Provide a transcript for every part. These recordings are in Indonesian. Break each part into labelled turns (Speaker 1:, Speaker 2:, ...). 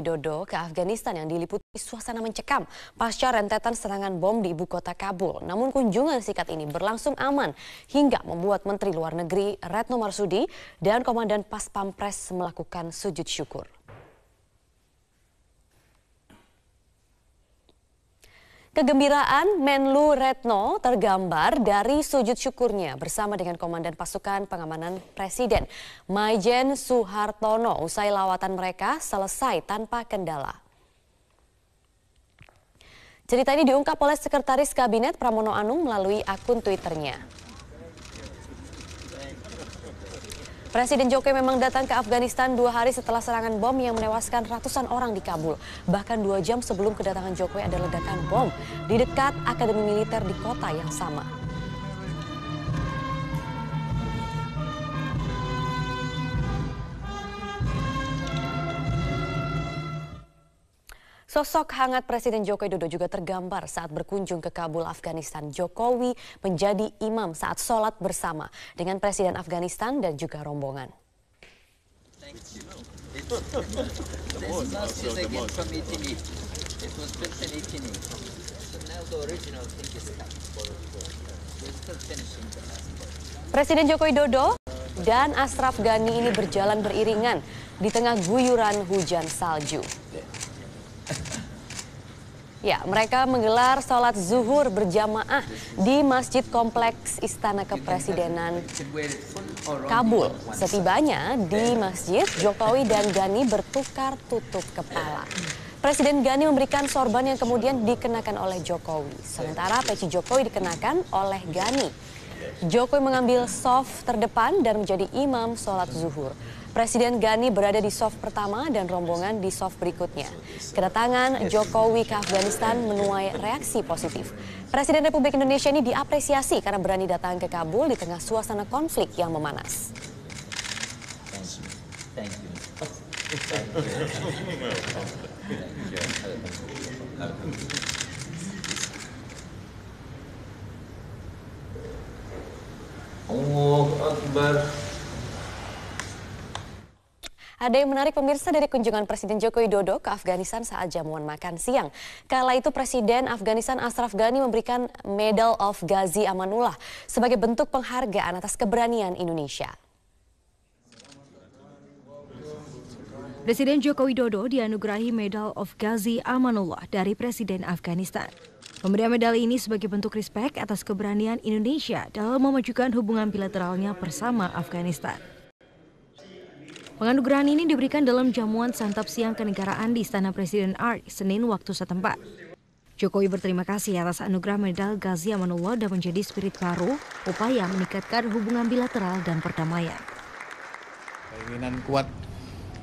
Speaker 1: Widodo ke Afghanistan yang diliputi suasana mencekam pasca rentetan serangan bom di ibu kota Kabul. Namun kunjungan sikat ini berlangsung aman hingga membuat Menteri Luar Negeri Retno Marsudi dan Komandan Pas Pampres melakukan sujud syukur. Kegembiraan Menlu Retno tergambar dari sujud syukurnya bersama dengan Komandan Pasukan Pengamanan Presiden, Maijen Suhartono. Usai lawatan mereka selesai tanpa kendala. Cerita ini diungkap oleh Sekretaris Kabinet Pramono Anung melalui akun Twitternya. Presiden Jokowi memang datang ke Afghanistan dua hari setelah serangan bom yang menewaskan ratusan orang di Kabul. Bahkan dua jam sebelum kedatangan Jokowi ada ledakan bom di dekat Akademi Militer di kota yang sama. Sosok hangat Presiden Joko Widodo juga tergambar saat berkunjung ke Kabul, Afghanistan. Jokowi menjadi imam saat sholat bersama dengan Presiden Afghanistan dan juga rombongan. Presiden Joko Widodo dan Ashraf Ghani ini berjalan beriringan di tengah guyuran hujan salju. Ya, mereka menggelar sholat zuhur berjamaah di Masjid Kompleks Istana Kepresidenan Kabul. Setibanya di masjid, Jokowi dan Gani bertukar tutup kepala. Presiden Gani memberikan sorban yang kemudian dikenakan oleh Jokowi. Sementara peci Jokowi dikenakan oleh Gani. Jokowi mengambil soft terdepan dan menjadi imam sholat zuhur. Presiden Ghani berada di soft pertama dan rombongan di soft berikutnya. Kedatangan Jokowi ke Afghanistan menuai reaksi positif. Presiden Republik Indonesia ini diapresiasi karena berani datang ke Kabul di tengah suasana konflik yang memanas. Thank you. Ada yang menarik pemirsa dari kunjungan Presiden Joko Widodo ke Afghanistan saat jamuan makan siang. Kala itu Presiden Afghanistan Ashraf Ghani memberikan Medal of Ghazi Amanullah sebagai bentuk penghargaan atas keberanian Indonesia.
Speaker 2: Presiden Joko Widodo dianugerahi Medal of Ghazi Amanullah dari Presiden Afghanistan. Pemberian medali ini sebagai bentuk respek atas keberanian Indonesia dalam memajukan hubungan bilateralnya bersama Afghanistan. Penganugerahan ini diberikan dalam jamuan santap siang kenegaraan di Istana Presiden Art Senin waktu setempat. Jokowi berterima kasih atas anugerah medal Gazi Amanullah dan menjadi spirit baru upaya meningkatkan hubungan bilateral dan perdamaian.
Speaker 3: Keinginan kuat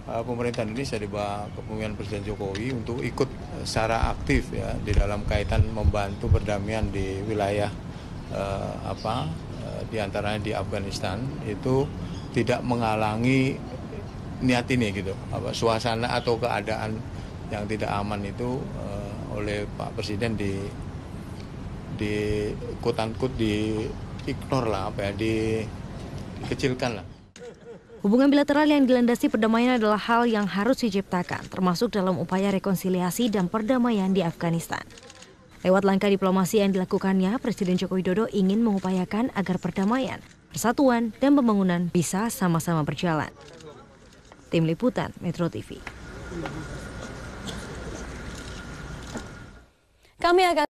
Speaker 3: eh, pemerintah Indonesia di bawah kepemimpinan Presiden Jokowi untuk ikut eh, secara aktif ya di dalam kaitan membantu perdamaian di wilayah eh, apa eh, di antaranya di Afghanistan itu tidak menghalangi niat ini ya gitu apa suasana atau keadaan yang tidak aman itu uh, oleh Pak Presiden di di kut di ignore lah apa ya di, dikecilkan lah.
Speaker 2: Hubungan bilateral yang dilandasi perdamaian adalah hal yang harus diciptakan, termasuk dalam upaya rekonsiliasi dan perdamaian di Afghanistan. Lewat langkah diplomasi yang dilakukannya, Presiden Joko Widodo ingin mengupayakan agar perdamaian, persatuan, dan pembangunan bisa sama-sama berjalan. Tim Liputan Metro TV. Kami akan